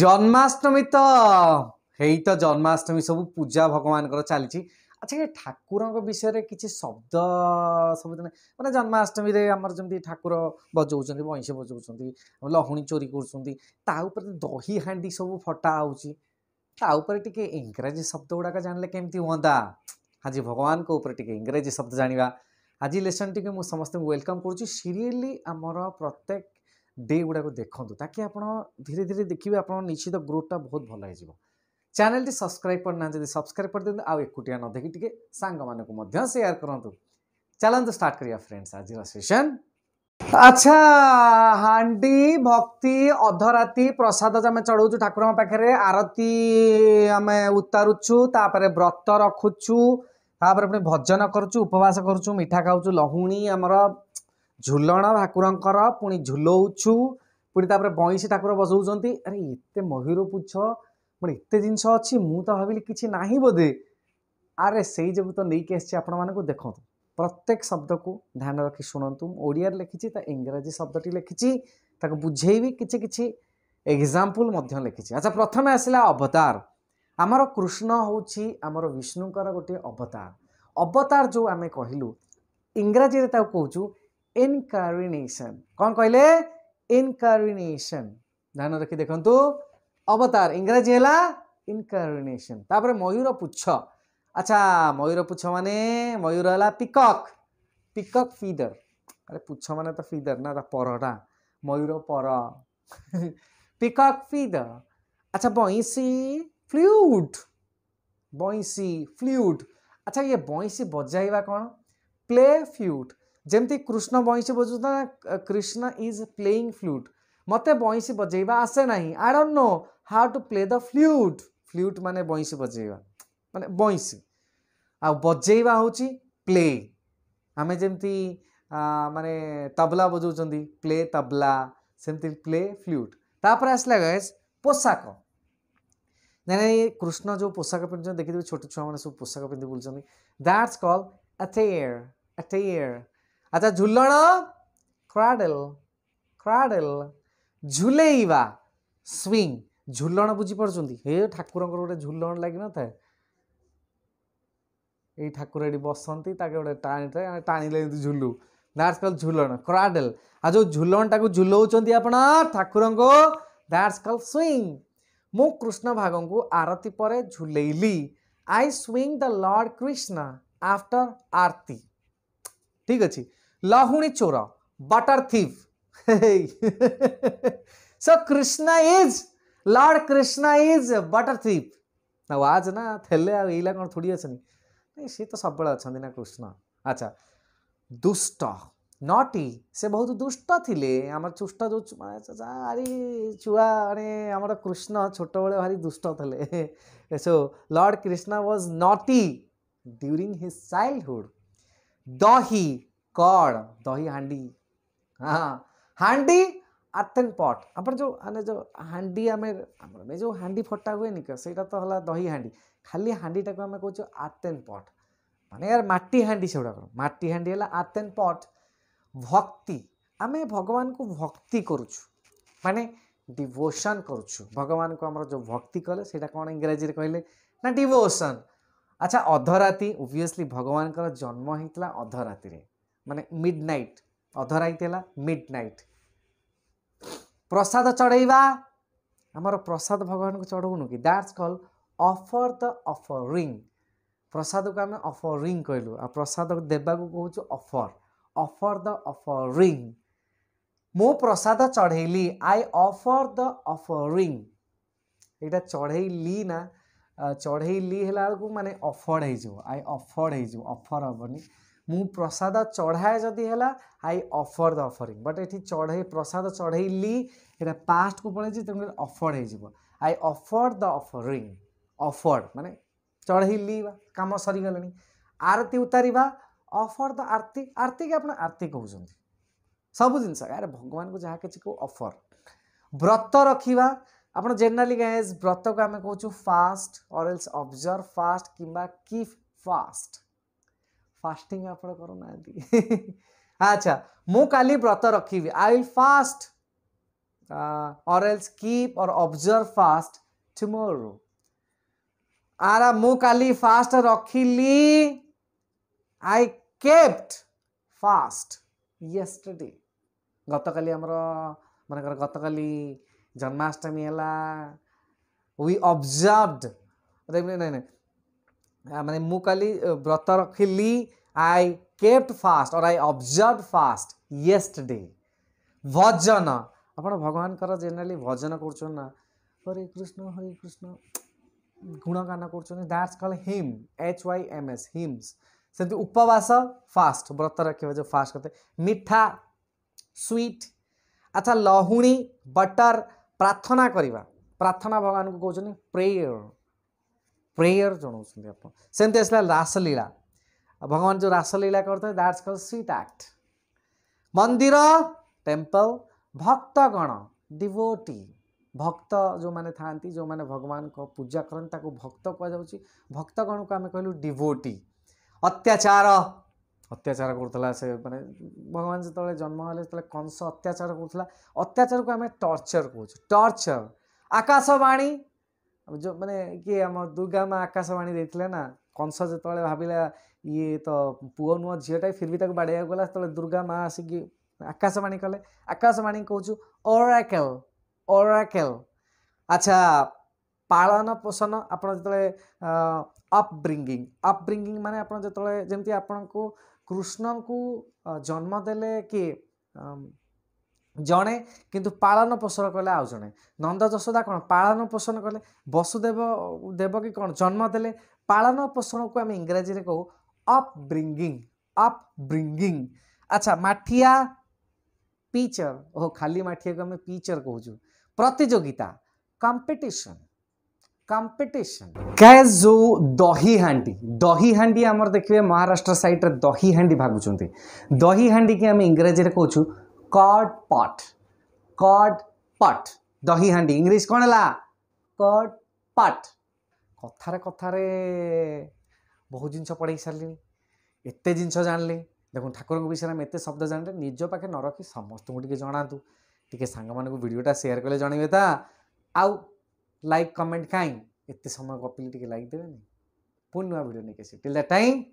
জন্মাষ্টমী তো ହେଇ ତ ଜନ୍ମାଷ୍ଟମୀ ସବୁ ପୂଜା ଭଗବାନଙ୍କର ଚାଲିଛି ଆଚ୍ଛା ଏ ଠାକୁରଙ୍କ ବିଷୟରେ କିଛି ଶବ୍ଦ ସବୁ ମାନେ ଜନ୍ମାଷ୍ଟମୀରେ ଆମର ଯେମିତି ଠାକୁର ବଜାଉଛନ୍ତି ବଇଁଶ ବଜାଉଛନ୍ତି ଲହୁଣୀ ଚୋରି କରୁଛନ୍ତି ତା ଉପରେ ଦହି ହାଣ୍ଡି ସବୁ ଫଟା ହେଉଛି ତା ଉପରେ ଟିକେ ଇଂରାଜୀ ଶବ୍ଦ ଗୁଡ଼ାକ ଜାଣିଲେ କେମିତି ହୁଅନ୍ତା ଆଜି ଭଗବାନଙ୍କ ଉପରେ ଟିକେ ଇଂରାଜୀ ଶବ୍ଦ ଜାଣିବା ଆଜି ଲେସନ୍ଟିକୁ ମୁଁ ସମସ୍ତଙ୍କୁ ୱେଲକମ୍ କରୁଛି ସିରିଏଲି ଆମର ପ୍ରତ୍ୟେକ ଡେ ଗୁଡ଼ାକ ଦେଖନ୍ତୁ ତାକି ଆପଣ ଧୀରେ ଧୀରେ ଦେଖିବେ ଆପଣଙ୍କ ନିଶ୍ଚିତ ଗ୍ରୋଥଟା ବହୁତ ଭଲ ହେଇଯିବ ଚ୍ୟାନେଲ୍ଟି ସବସ୍କ୍ରାଇବ୍ କରିନାହାନ୍ତି ଯଦି ସବସ୍କ୍ରାଇବ୍ କରିଦିଅନ୍ତୁ ଆଉ ଏକୁଟିଆ ନ ଦେଖି ଟିକେ ସାଙ୍ଗମାନଙ୍କୁ ମଧ୍ୟ ସେୟାର କରନ୍ତୁ ଚାଲନ୍ତୁ ଷ୍ଟାର୍ଟ କରିବା ଫ୍ରେଣ୍ଡସ୍ ଆଜିର ସେସନ୍ ଆଚ୍ଛା ହାଣ୍ଡି ଭକ୍ତି ଅଧରାତି ପ୍ରସାଦ ଆମେ ଚଢ଼ଉଛୁ ଠାକୁରଙ୍କ ପାଖରେ ଆରତି ଆମେ ଉତାରୁଛୁ ତାପରେ ବ୍ରତ ରଖୁଛୁ ତାପରେ ପୁଣି ଭଜନ କରୁଛୁ ଉପବାସ କରୁଛୁ ମିଠା ଖାଉଛୁ ଲହୁଣୀ ଆମର ଝୁଲଣା ଠାକୁରଙ୍କର ପୁଣି ଝୁଲଉଛୁ ପୁଣି ତାପରେ ବଇଁଶୀ ଠାକୁର ବସଉଛନ୍ତି ଆରେ ଏତେ ମୟୂର ପୁଚ୍ଛ ମାନେ ଏତେ ଜିନିଷ ଅଛି ମୁଁ ତ ଭାବିଲି କିଛି ନାହିଁ ବୋଧେ ଆରେ ସେଇ ଯୋଗୁଁ ତ ନେଇକି ଆସିଛି ଆପଣମାନଙ୍କୁ ଦେଖନ୍ତୁ ପ୍ରତ୍ୟେକ ଶବ୍ଦକୁ ଧ୍ୟାନ ରଖି ଶୁଣନ୍ତୁ ମୁଁ ଓଡ଼ିଆରେ ଲେଖିଛି ତା ଇଂରାଜୀ ଶବ୍ଦଟି ଲେଖିଛି ତାକୁ ବୁଝେଇବି କିଛି କିଛି ଏକ୍ଜାମ୍ପଲ୍ ମଧ୍ୟ ଲେଖିଛି ଆଚ୍ଛା ପ୍ରଥମେ ଆସିଲା ଅବତାର ଆମର କୃଷ୍ଣ ହେଉଛି ଆମର ବିଷ୍ଣୁଙ୍କର ଗୋଟିଏ ଅବତାର ଅବତାର ଯେଉଁ ଆମେ କହିଲୁ ଇଂରାଜୀରେ ତାକୁ କହୁଛୁ ইনকারিনেশন କ'ଣ କହିଲେ ଇନକାରିନେସନ୍ ଧ୍ୟାନ ରଖି ଦେଖନ୍ତୁ ଅବତାର ଇଂରାଜୀ ହେଲା ଇନକାରିନେସନ୍ ତାପରେ ମୟୂର ପୁଚ୍ଛ ଆଚ୍ଛା ମୟୂର ପୁଚ୍ଛ ମାନେ ମୟୂର ହେଲା ପିକକ୍ ପିକକ୍ ଫିଦର ଆରେ ପୁଚ୍ଛ ମାନେ ତ ଫିଦର ନା ତା ପରଟା ମୟୂର ପର ପିକକ୍ ଫିଦର ଆଚ୍ଛା ବଇଁଶୀ ଫ୍ଲ୍ୟୁଟ୍ ବଇଁଶୀ ଫ୍ଲ୍ୟୁଟ୍ ଆଚ୍ଛା ଇଏ ବଇଁଶୀ ବଜାଇବା କ'ଣ ପ୍ଲେ ଫ୍ଲ୍ୟୁଟ୍ ଯେମିତି କୃଷ୍ଣ ବଇଁଶୀ ବଜୁଛନ୍ତି କୃଷ୍ଣ ଇଜ୍ ପ୍ଲେଇଂ ଫ୍ଲୁଟ୍ ମୋତେ ବଇଁଶୀ ବଜେଇବା ଆସେ ନାହିଁ I don't know how to play the flute flute ମାନେ ବଇଁଶୀ ବଜେଇବା ମାନେ ବଇଁଶୀ ଆଉ ବଜେଇବା ହେଉଛି ପ୍ଲେ ଆମେ ଯେମିତି ମାନେ ତବଲା ବଜାଉଛନ୍ତି ପ୍ଲେ ତବଲା ସେମିତି ପ୍ଲେ ଫ୍ଲ୍ୟୁଟ୍ ତାପରେ ଆସିଲା ଗାଏସ୍ ପୋଷାକ ନାଇଁ ନାଇଁ କୃଷ୍ଣ ଯେଉଁ ପୋଷାକ ପିନ୍ଧୁଛନ୍ତି ଦେଖିଥିବେ ଛୋଟ ଛୁଆମାନେ ସବୁ ପୋଷାକ ପିନ୍ଧି ବୁଲୁଛନ୍ତି ଦ୍ୟାଟ୍ସ କଲ୍ ଆଥେୟର ଆଥେୟର আচ্ছা ঝুলଣ କ୍ରାଡେଲ କ୍ରାଡେଲ ଝୁଲେଇବା ସ୍ୱିଂ ଝୁଲଣ ବୁଝିପାରୁଛନ୍ତି ହେ ଠାକୁରଙ୍କର ଗୋଟେ ଝୁଲଣ ଲାଗିନଥାଏ ଏଇ ଠାକୁର ଏଠି ବସନ୍ତି ତାକୁ ଗୋଟେ ଟାଣିଥାଏ ଆମେ ଟାଣିଲେ ଏମିତି ଝୁଲୁ ଦ୍ୟାଟ୍ସ କଲ୍ ଝୁଲଣ କ୍ରାଡେଲ ଆଉ ଯେଉଁ ଝୁଲଣଟାକୁ ଝୁଲଉଛନ୍ତି ଆପଣ ଠାକୁରଙ୍କୁ ଦ୍ୟାଟ୍ସ କଲ୍ ସ୍ୱିଂ ମୁଁ କୃଷ୍ଣ ଭାଗଙ୍କୁ ଆରତି ପରେ ଝୁଲେଇଲି I swing the lord Krishna after aarti ଠିକ୍ ଅଛି Lahuni Chora, butter thief. Hey. so Krishna is, Lord Krishna is a butter thief. ନା ୱାଜ୍ ନା ଥିଲେ ଆଉ ଏଇଲା କ'ଣ ଥୋଡ଼ି ଅଛନ୍ତି ନାଇଁ ସିଏ ତ ସବୁବେଳେ ଅଛନ୍ତି ନା କୃଷ୍ଣ ଆଚ୍ଛା ଦୁଷ୍ଟ ନଟି ସେ ବହୁତ ଦୁଷ୍ଟ ଥିଲେ ଆମର ଚୁଷ୍ଟ ଯେଉଁ ଭାରି ଛୁଆ ମାନେ ଆମର କୃଷ୍ଣ ଛୋଟବେଳେ ଭାରି ଦୁଷ୍ଟ ଥିଲେ so lord Krishna was naughty during his childhood ଦହି कड़ दही हाँ हाँ हांडी अर्थन पट आप जो मैंने जो हांडी आम जो हाँ फटा हुए निका तो है दही हाँ खाली हाँटा को आम कौ आर्थन पट मैंने यार मटी हाँ से मटी हाँ आर्थन पट भक्ति आम भगवान को भक्ति करुचु मान डिवोशन करुचु भगवान को आम जो भक्ति कले से कौन इंग्राजी से कहले ना डिवोशन अच्छा अधराती ओब्विययसली भगवान जन्म होता अधराती ମାନେ ମିଡ୍ ନାଇଟ୍ ଅଧରାଇତ ହେଲା ମିଡ୍ ନାଇଟ୍ ପ୍ରସାଦ ଚଢ଼େଇବା ଆମର ପ୍ରସାଦ ଭଗବାନଙ୍କୁ ଚଢ଼ଉନୁ କି that's call offer the offering ପ୍ରସାଦକୁ ଆମେ ଅଫରିଂ କହିଲୁ ଆଉ ପ୍ରସାଦ ଦେବାକୁ କହୁଛୁ ଅଫର ଅଫର ଦ ଅଫରିଂ ମୁଁ ପ୍ରସାଦ ଚଢ଼େଇଲି ଆଇ ଅଫର ଦ ଅଫରିଂ ଏଇଟା ଚଢ଼େଇଲି ନା ଚଢ଼େଇଲି ହେଲା ବେଳକୁ ମାନେ ଅଫର୍ଡ଼ ହେଇଯିବ ଆଇ ଅଫର୍ଡ଼ ହେଇଯିବ ଅଫର୍ ହେବନି मु प्रसाद चढ़ाए जदि है I offer the offering but ये चढ़े प्रसाद चढ़ेली पास्ट को पड़े तेनाली अफर्ड हो I offer the offering offered मान चढ़ेली कम सरीगले आरती उतार अफर द आरती आरती आप आरती कौन सब जिन यार भगवान को जहाँ किसी कहू अफर व्रत रखा आप जेनराली गायज व्रत को आम कौ fast or else observe fast कि फास्ट फास्टिंग आप करूना अच्छा मु काली व्रत रखी I will fast or else keep or observe fast tomorrow आरा मु काली फास्ट रखिली आई केप्ट फास्ट येस्टरडे गतकाली आमर मनकर गतकाली जन्माष्टमी है वी ऑब्जर्व्ड नहीं नहीं माने मु कली व्रत रखिली I kept fast or I observe fast yesterday ଭଜନ ଆପଣ ଭଗବାନଙ୍କର ଜେନେରାଲି ଭଜନ କରୁଛନ୍ତି ନା ହରେ କୃଷ୍ଣ ହରେ କୃଷ୍ଣ ଗୁଣଗାନ କରୁଛନ୍ତି that's call hymn H Y M S hymns ସେମିତି ଉପବାସ ଫାଷ୍ଟ ବ୍ରତ ରଖିବା ଯେଉଁ ଫାଷ୍ଟ କଥା ମିଠା ସ୍ୱିଟ୍ ଆଚ୍ଛା ଲହୁଣୀ ବଟର୍ ପ୍ରାର୍ଥନା କରିବା ପ୍ରାର୍ଥନା ଭଗବାନଙ୍କୁ କହୁଛନ୍ତି ପ୍ରେୟର ପ୍ରେୟର୍ ଜଣାଉଛନ୍ତି ଆପଣ ସେମିତି ଆସିଲା ରାସଲୀଳା ଭଗବାନ ଯେଉଁ ରାସଲୀଳା କରୁଥିଲେ ଦ୍ୟାଟ୍ସ କଲ୍ ସ୍ୱିଟ୍ ଆକ୍ଟ ମନ୍ଦିର ଟେମ୍ପଲ୍ ଭକ୍ତଗଣ ଡିଭୋଟି ଭକ୍ତ ଯେଉଁମାନେ ଥାଆନ୍ତି ଯେଉଁମାନେ ଭଗବାନଙ୍କ ପୂଜା କରନ୍ତି ତାକୁ ଭକ୍ତ କୁହାଯାଉଛି ଭକ୍ତଗଣକୁ ଆମେ କହିଲୁ ଡିଭୋଟି ଅତ୍ୟାଚାର ଅତ୍ୟାଚାର କରୁଥିଲା ସେ ମାନେ ଭଗବାନ ଯେତେବେଳେ ଜନ୍ମ ହେଲେ ସେତେବେଳେ କଂସ ଅତ୍ୟାଚାର କରୁଥିଲା ଅତ୍ୟାଚାରକୁ ଆମେ ଟର୍ଚର କହୁଛୁ ଟର୍ଚର ଆକାଶବାଣୀ जो माने କିଏ ଆମ ଦୁର୍ଗା ମା ଆକାଶବାଣୀ ଦେଇଥିଲେ ନା କଂସ ଯେତେବେଳେ ଭାବିଲା ଇଏ ତ ପୁଅ ନୁହଁ ଝିଅଟା ଫିର୍ ବି ତାକୁ ବାଡ଼େଇବାକୁ ଗଲା ସେତେବେଳେ ଦୁର୍ଗା ମା ଆସିକି ଆକାଶବାଣୀ କଲେ ଆକାଶବାଣୀ କହୁଛୁ ଓରାକେଲ ଓରାକେଲ ଆଚ୍ଛା ପାଳନ ପୋଷଣ ଆପଣ ଯେତେବେଳେ ଅପବ୍ରିଙ୍ଗିଂ ଅପବ୍ରିଙ୍ଗିଂ ମାନେ ଆପଣ ଯେତେବେଳେ ଯେମିତି ଆପଣଙ୍କୁ କୃଷ୍ଣଙ୍କୁ ଜନ୍ମ ଦେଲେ କିଏ ଜଣେ କିନ୍ତୁ ପାଳନ ପୋଷଣ କଲେ ଆଉ ଜଣେ ନନ୍ଦ ଯଶୋଦା କ'ଣ ପାଳନ ପୋଷଣ କଲେ ବସୁଦେବ ଦେବ କି କ'ଣ ଜନ୍ମ ଦେଲେ ପାଳନ ପୋଷଣକୁ ଆମେ ଇଂରାଜୀରେ କହୁ ଅପ୍ ବ୍ରିଙ୍ଗିଂ ଅପ୍ ବ୍ରିଙ୍ଗିଂ ଆଚ୍ଛା ମାଠିଆ ପିଚର ଓହୋ ଖାଲି ମାଠିଆକୁ ଆମେ ପିଚର କହୁଛୁ ପ୍ରତିଯୋଗିତା କମ୍ପିଟିସନ୍ কম্পিটিশন গ্যাস যে দহি হাঁডি দহি হাঁডি আমার দেখবে মহারাষ্ট্র সাইড্রে দহি হাঁডি ভাগুচার দহি হাঁডি কি আমি ইংরাজি কোচু कॉड पॉट कॉड पट दही हांडी इंग्लिश कौन है कॉड पट कथार कथार बहुत जिनस पढ़े सारे एत जिन जान जाणले देख ठाकुर विषय में एत शब्द जाने निज पाखे न रखी समस्त को जनातु टी सांग भिडटा सेयार कले जनइबे आउ लाइक कमेंट कहीं एत समय गपिले टी लाइक देवे पुनः नुआ भिड नहीं टाइम